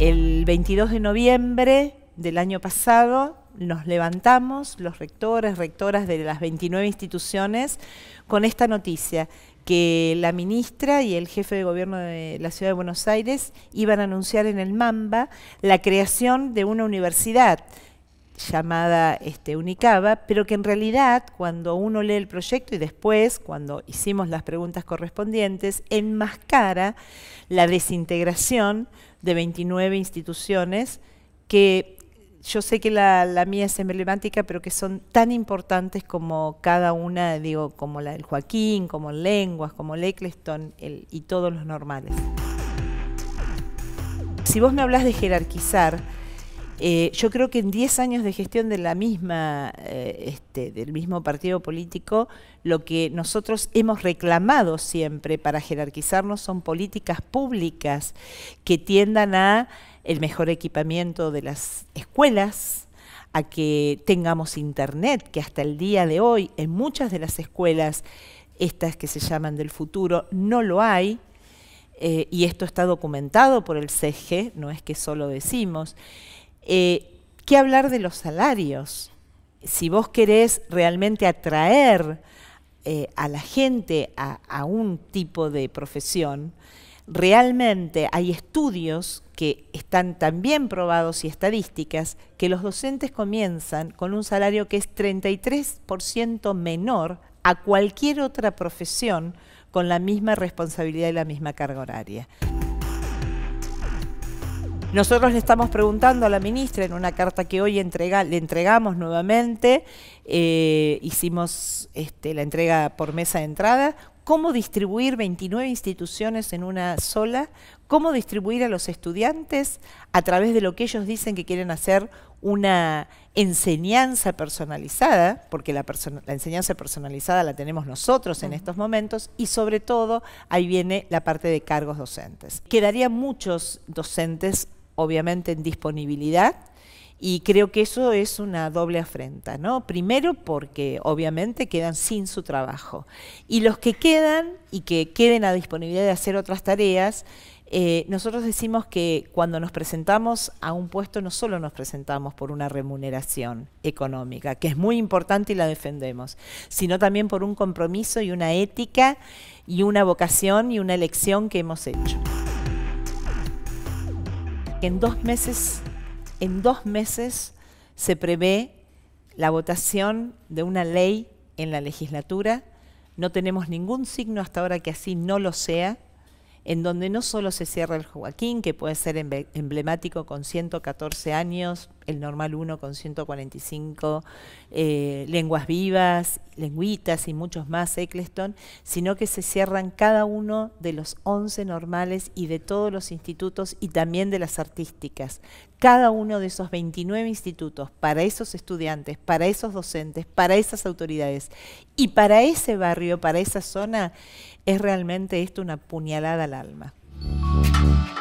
El 22 de noviembre del año pasado nos levantamos los rectores, rectoras de las 29 instituciones con esta noticia, que la ministra y el jefe de gobierno de la Ciudad de Buenos Aires iban a anunciar en el MAMBA la creación de una universidad llamada este, Unicaba, pero que en realidad cuando uno lee el proyecto y después cuando hicimos las preguntas correspondientes, enmascara la desintegración de 29 instituciones que yo sé que la, mía es emblemática, pero que son tan importantes como cada una, digo, como la del Joaquín, como Lenguas, como el Eccleston y todos los normales. Si vos me hablas de jerarquizar, eh, yo creo que en 10 años de gestión eh, este, del mismo partido político, lo que nosotros hemos reclamado siempre para jerarquizarnos son políticas públicas que tiendan a el mejor equipamiento de las escuelas, a que tengamos internet, que hasta el día de hoy en muchas de las escuelas, estas que se llaman del futuro, no lo hay, eh, y esto está documentado por el CEGE, no es que solo decimos. Eh, ¿Qué hablar de los salarios? Si vos querés realmente atraer eh, a la gente a, a un tipo de profesión, realmente hay estudios que están también probados y estadísticas que los docentes comienzan con un salario que es 33% menor a cualquier otra profesión con la misma responsabilidad y la misma carga horaria. Nosotros le estamos preguntando a la ministra en una carta que hoy le entregamos nuevamente, eh, hicimos este, la entrega por mesa de entrada, cómo distribuir 29 instituciones en una sola, cómo distribuir a los estudiantes a través de lo que ellos dicen que quieren hacer una enseñanza personalizada, porque la, enseñanza personalizada la tenemos nosotros en estos momentos, y sobre todo ahí viene la parte de cargos docentes. Quedaría muchos docentes obviamente en disponibilidad, y creo que eso es una doble afrenta, ¿no? Primero porque obviamente quedan sin su trabajo. Y los que quedan y que queden a disponibilidad de hacer otras tareas, eh, nosotros decimos que cuando nos presentamos a un puesto no solo nos presentamos por una remuneración económica, que es muy importante y la defendemos, sino también por un compromiso y una ética y una vocación y una elección que hemos hecho. En dos meses, en meses se prevé la votación de una ley en la legislatura. No tenemos ningún signo hasta ahora que así no lo sea, en donde no solo se cierra el Joaquín, que puede ser emblemático con 114 años, el normal 1 con 145 eh, lenguas vivas, Lenguitas y muchos más Eccleston, sino que se cierran cada uno de los 11 normales y de todos los institutos y también de las artísticas. Cada uno de esos 29 institutos para esos estudiantes, para esos docentes, para esas autoridades y para ese barrio, para esa zona, es realmente esto una puñalada al alma.